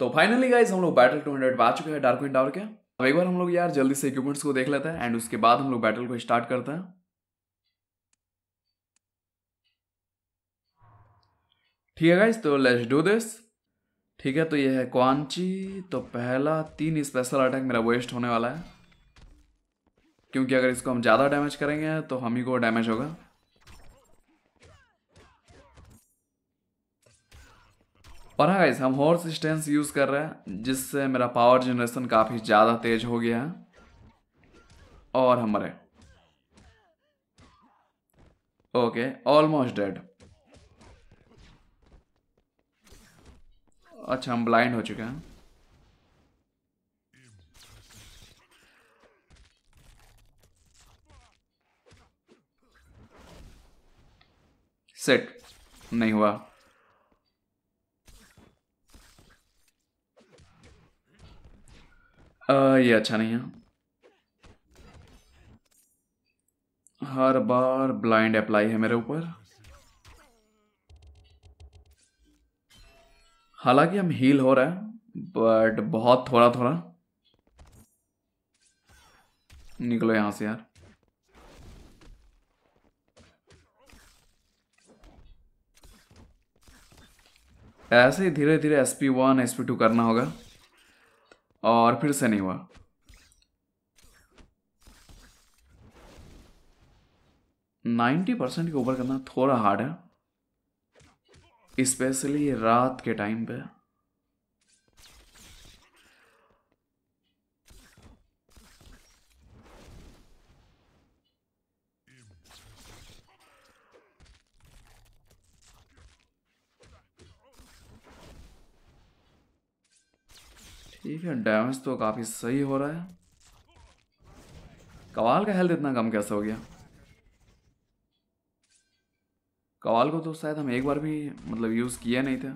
तो finally guys हम लोग बैटल टू हंड्रेड आ चुके हैं डार्क विंड के अब एक बार हम लोग यार जल्दी से इक्विपमेंट्स को देख लेते हैं एंड उसके बाद हम लोग बैटल को स्टार्ट करते हैं ठीक है गाइज तो लेट्स डू दिस ठीक है तो ये है क्वांची तो पहला तीन स्पेशल अटैक मेरा वेस्ट होने वाला है क्योंकि अगर इसको हम ज़्यादा डैमेज करेंगे तो हम ही को डैमेज होगा और हाँ गाइस हम हॉर्स स्टेंस यूज़ कर रहे हैं जिससे मेरा पावर जनरेशन काफ़ी ज़्यादा तेज हो गया है और हमारे ओके ऑलमोस्ट डेड अच्छा हम ब्लाइंड हो चुके हैं सेट नहीं हुआ आ, ये अच्छा नहीं है हर बार ब्लाइंड अप्लाई है मेरे ऊपर हालांकि हम हील हो रहा है बट बहुत थोड़ा थोड़ा निकलो यहां से यार ऐसे ही धीरे धीरे S P one S P two करना होगा और फिर से नहीं हुआ नाइन्टी परसेंट के ऊपर करना थोड़ा हार्ड है स्पेशली रात के टाइम पे ठीक है डैमेज तो काफ़ी सही हो रहा है कवाल का हेल्थ इतना कम कैसे हो गया कवाल को तो शायद हम एक बार भी मतलब यूज़ किया नहीं थे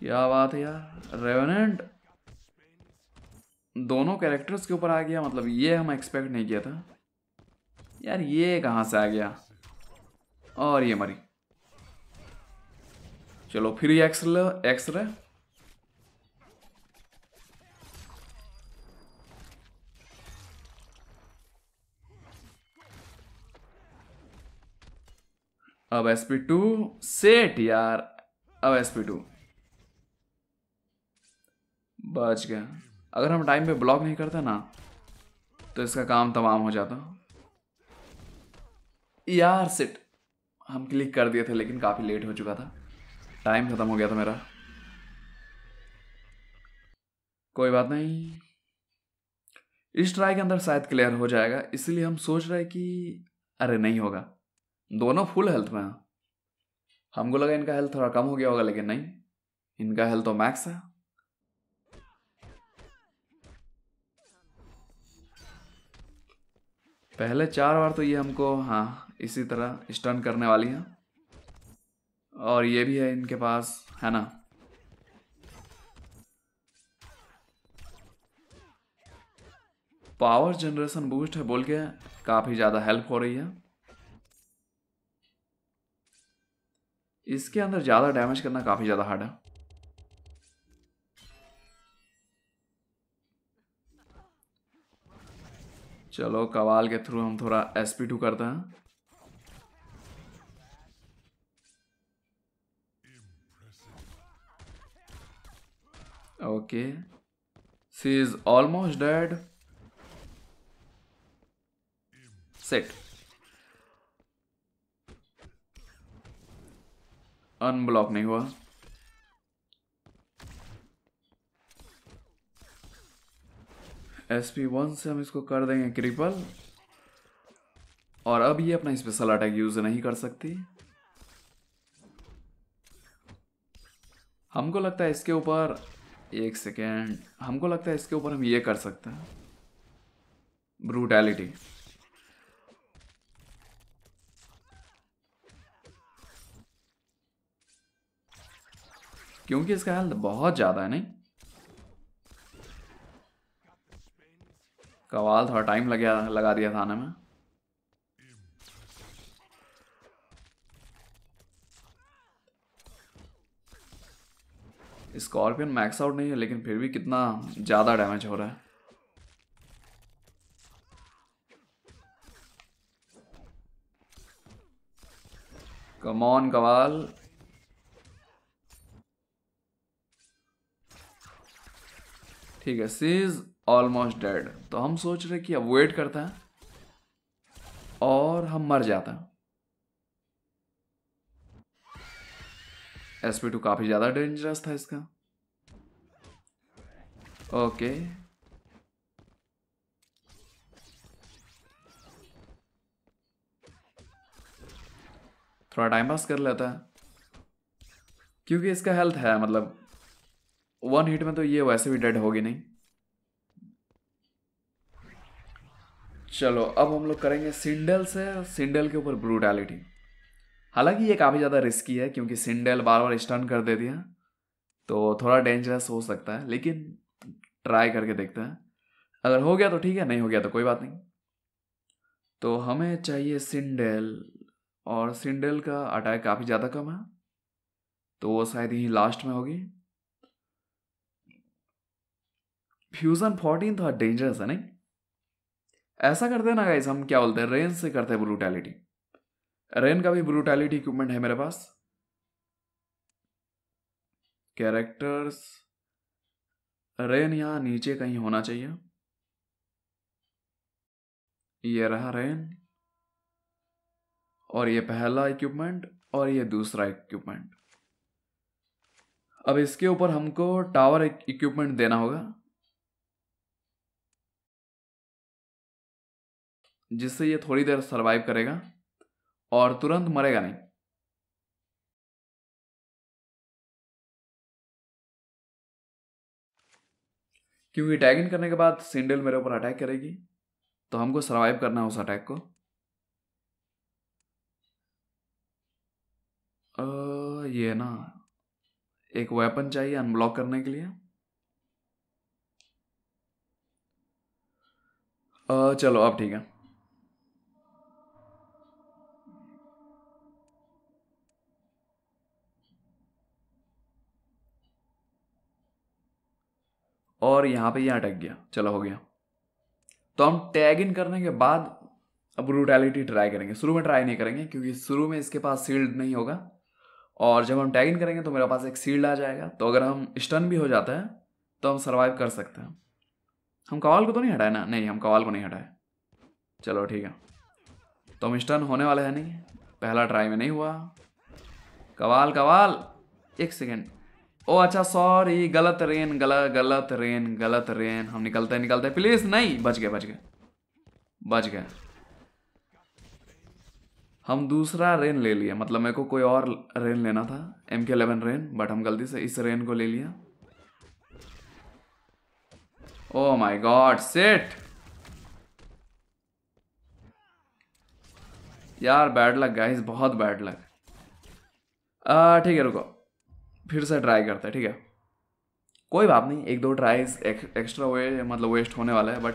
क्या बात है यार रेवनेंट दोनों कैरेक्टर्स के ऊपर आ गया मतलब ये हम एक्सपेक्ट नहीं किया था यार ये कहाँ से आ गया और ये मरी चलो फिर ये एक्स रहे अब एसपी टू सेट यार अब एसपी टू बच गया अगर हम टाइम पे ब्लॉक नहीं करते ना तो इसका काम तमाम हो जाता यार सेट हम क्लिक कर दिए थे लेकिन काफ़ी लेट हो चुका था टाइम ख़त्म हो गया था मेरा कोई बात नहीं इस ट्राई के अंदर शायद क्लियर हो जाएगा इसलिए हम सोच रहे कि अरे नहीं होगा दोनों फुल हेल्थ में हैं हमको लगा इनका हेल्थ थोड़ा कम हो गया होगा लेकिन नहीं इनका हेल्थ तो मैक्स है पहले चार बार तो ये हमको हाँ इसी तरह स्टन करने वाली है और ये भी है इनके पास है ना पावर जनरेशन बूस्ट है बोल के काफ़ी ज़्यादा हेल्प हो रही है इसके अंदर ज़्यादा डैमेज करना काफ़ी ज़्यादा हार्ड है चलो कवाल के थ्रू हम थोड़ा एसपी टू करते हैं okay C is almost dead set unblock नहीं हुआ एसपी वन से हम इसको कर देंगे क्रिपल और अब ये अपना स्पेशल अटैक यूज नहीं कर सकती हमको लगता है इसके ऊपर एक सेकेंड हमको लगता है इसके ऊपर हम ये कर सकते हैं ब्रूटैलिटी क्योंकि इसका हेल्थ बहुत ज़्यादा है नहीं कवाल थोड़ा टाइम लग गया लगा दिया था आने में स्कॉर्पियन मैक्स आउट नहीं है लेकिन फिर भी कितना ज़्यादा डैमेज हो रहा है कमॉन कवाल ठीक है सीज ऑलमोस्ट डेड तो हम सोच रहे कि अब वेट करता है और हम मर जाता एस पी टू काफ़ी ज़्यादा डेंजरस था इसका ओके थोड़ा टाइम पास कर लेता है क्योंकि इसका हेल्थ है मतलब वन हिट में तो ये वैसे भी डेड होगी नहीं चलो अब हम लोग करेंगे सिंडल से सिंडल के ऊपर ब्रूटैलिटी हालांकि ये काफ़ी ज़्यादा रिस्की है क्योंकि सिंडल बार बार स्टन कर देती है तो थोड़ा डेंजरस हो सकता है लेकिन ट्राई करके देखते हैं अगर हो गया तो ठीक है नहीं हो गया तो कोई बात नहीं तो हमें चाहिए सिंडल और सिंडल का अटैक काफ़ी ज़्यादा कम है तो वो शायद यहीं लास्ट में होगी फ्यूज़न फोर्टीन थोड़ा डेंजरस है नहीं ऐसा करते हैं ना गाइज हम क्या बोलते हैं रेन से करते हैं ब्रूटैलिटी रेन का भी ब्रूटैलिटी इक्विपमेंट है मेरे पास कैरेक्टर्स रेन यहां नीचे कहीं होना चाहिए ये रहा रेन और ये पहला इक्विपमेंट और ये दूसरा इक्विपमेंट अब इसके ऊपर हमको टावर इक्विपमेंट देना होगा जिससे ये थोड़ी देर सर्वाइव करेगा और तुरंत मरेगा नहीं क्योंकि टैग इन करने के बाद सिंडल मेरे ऊपर अटैक करेगी तो हमको सर्वाइव करना है उस अटैक को ये ना एक वेपन चाहिए अनब्लॉक करने के लिए चलो अब ठीक है यहाँ पे ये अटक गया चलो हो गया तो हम टैग इन करने के बाद अब ब्रूटैलिटी ट्राई करेंगे शुरू में ट्राई नहीं करेंगे क्योंकि शुरू में इसके पास सील्ड नहीं होगा और जब हम टैग इन करेंगे तो मेरे पास एक सील्ड आ जाएगा तो अगर हम स्टन भी हो जाता है तो हम सर्वाइव कर सकते हैं हम कवाल को तो नहीं हटाए ना नहीं हम कवाल को नहीं हटाए चलो ठीक है तो हम स्टन होने वाले हैं नहीं पहला ट्राई में नहीं हुआ कवाल कवाल एक सेकेंड ओ अच्छा सॉरी गलत रेन गलत गलत रेन गलत रेन हम निकलते हैं निकलते हैं प्लीज नहीं बच गए बच गए बच गए हम दूसरा रेन ले लिया मतलब मेरे को कोई और रेन लेना था एम के एलेवन रेन बट हम गलती से इस रेन को ले लिया ओ माय गॉड सेट यार बैड लग गाइस बहुत बैड लग ठीक है रुको फिर से ट्राई करते हैं ठीक है कोई बात नहीं एक दो ट्राइज एक, एक्स्ट्रा हुए मतलब वेस्ट होने वाला है बट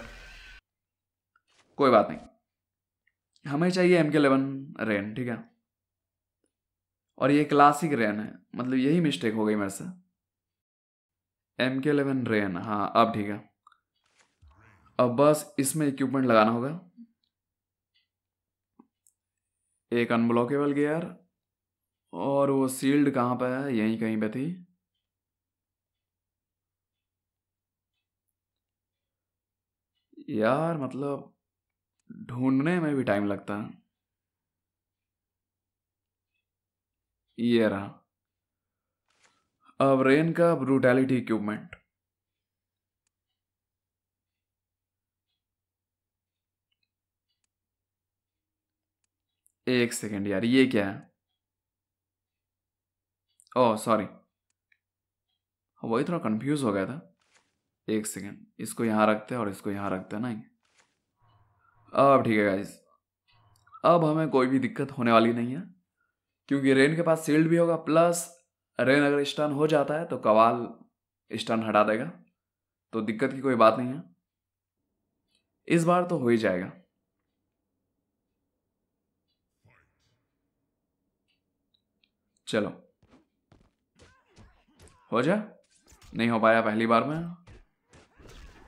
कोई बात नहीं हमें चाहिए एम के एलेवन रेन ठीक है और ये क्लासिक रेन है मतलब यही मिस्टेक हो गई मेरे से एम के एलेवन रेन हाँ अब ठीक है अब बस इसमें इक्विपमेंट लगाना होगा एक अनब्लॉकेबल गियर और वो सील्ड कहाँ पर है यहीं कहीं पे थी यार मतलब ढूंढने में भी टाइम लगता है ये रहा अब रेन का ब्रूटैलिटी इक्विपमेंट एक सेकेंड यार ये क्या है ओह oh, सॉरी वही थोड़ा कंफ्यूज हो गया था एक सेकेंड इसको यहाँ रखते हैं और इसको यहाँ रखते हैं ना अब ठीक है गाइज अब हमें कोई भी दिक्कत होने वाली नहीं है क्योंकि रेन के पास सील्ड भी होगा प्लस रेन अगर स्टन हो जाता है तो कवाल स्टन हटा देगा तो दिक्कत की कोई बात नहीं है इस बार तो हो ही जाएगा चलो हो जाए नहीं हो पाया पहली बार में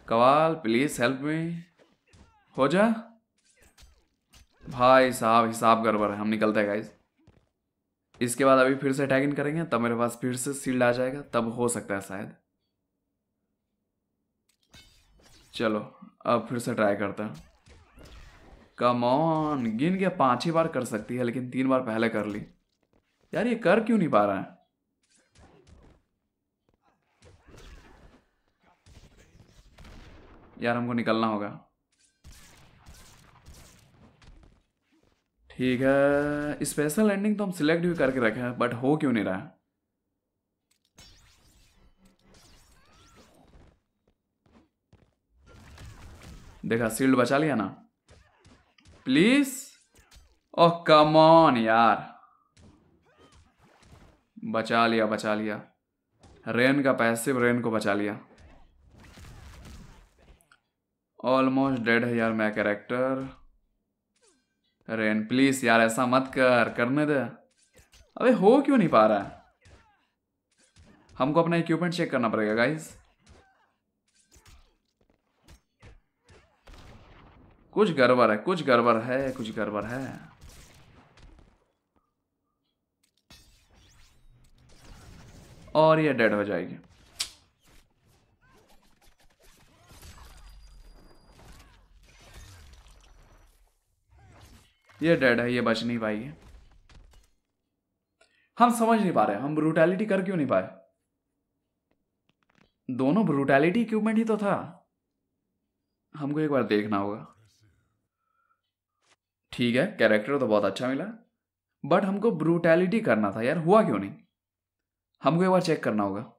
कवाल प्लीज हेल्प मी हो जा भाई साहब हिसाब गड़बड़ है हम निकलते हैं गाइज इसके बाद अभी फिर से टैग इन करेंगे तब मेरे पास फिर से सील्ड आ जाएगा तब हो सकता है शायद चलो अब फिर से ट्राई करते हैं कम ऑन गिन के पांच ही बार कर सकती है लेकिन तीन बार पहले कर ली यार ये कर क्यों नहीं पा रहा है यार हमको निकलना होगा ठीक है स्पेशल एंडिंग तो हम सिलेक्ट भी करके रखे हैं बट हो क्यों नहीं रहा देखा सील्ड बचा लिया ना प्लीज ओ कम ऑन यार बचा लिया बचा लिया रेन का पैसिव रेन को बचा लिया ऑलमोस्ट डेड है यार मैं कैरेक्टर रेन प्लीज यार ऐसा मत कर करने दे अबे हो क्यों नहीं पा रहा है हमको अपना इक्विपमेंट चेक करना पड़ेगा गाइस कुछ गड़बड़ है कुछ गड़बड़ है कुछ गड़बड़ है और ये डेड हो जाएगी ये डेड है ये बच नहीं पाई है हम समझ नहीं पा रहे हम ब्रूटैलिटी कर क्यों नहीं पाए दोनों ब्रूटैलिटी इक्विपमेंट ही तो था हमको एक बार देखना होगा ठीक है कैरेक्टर तो बहुत अच्छा मिला बट हमको ब्रूटैलिटी करना था यार हुआ क्यों नहीं हमको एक बार चेक करना होगा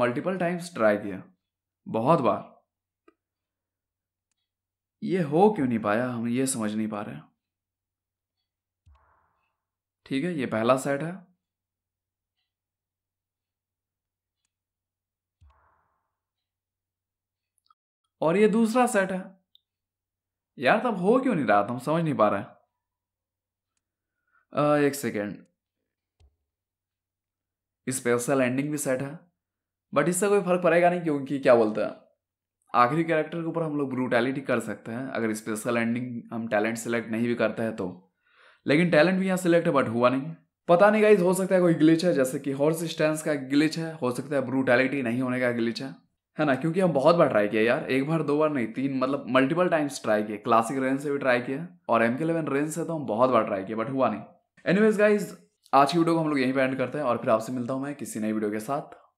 मल्टीपल टाइम्स ट्राई किया बहुत बार ये हो क्यों नहीं पाया हम ये समझ नहीं पा रहे ठीक है ये पहला सेट है और ये दूसरा सेट है यार तब हो क्यों नहीं रहा था हम समझ नहीं पा रहे आ, एक सेकेंड स्पेशल एंडिंग भी सेट है बट इससे कोई फर्क पड़ेगा नहीं क्योंकि क्या बोलते हैं आखिरी कैरेक्टर के ऊपर हम लोग ब्रूटैलिटी कर सकते हैं अगर स्पेशल एंडिंग हम टैलेंट सेलेक्ट नहीं भी करते हैं तो लेकिन टैलेंट भी यहाँ सेलेक्ट है बट हुआ नहीं पता नहीं गाइज हो सकता है कोई ग्लिच है जैसे कि हॉर्स स्टैंड का ग्लिच है हो सकता है ब्रूटैलिटी नहीं होने का ग्लिच है है ना क्योंकि हम बहुत बार ट्राई किया यार एक बार दो बार नहीं तीन मतलब मल्टीपल टाइम्स ट्राई किए क्लासिक रेंज से भी ट्राई किया और एम के इलेवन रेंज से तो हम बहुत बार ट्राई किया बट हुआ नहीं एनीवेज गाइज आज की वीडियो को हम लोग यहीं पर एंड करते हैं और फिर आपसे मिलता हूँ मैं किसी नई वीडियो के साथ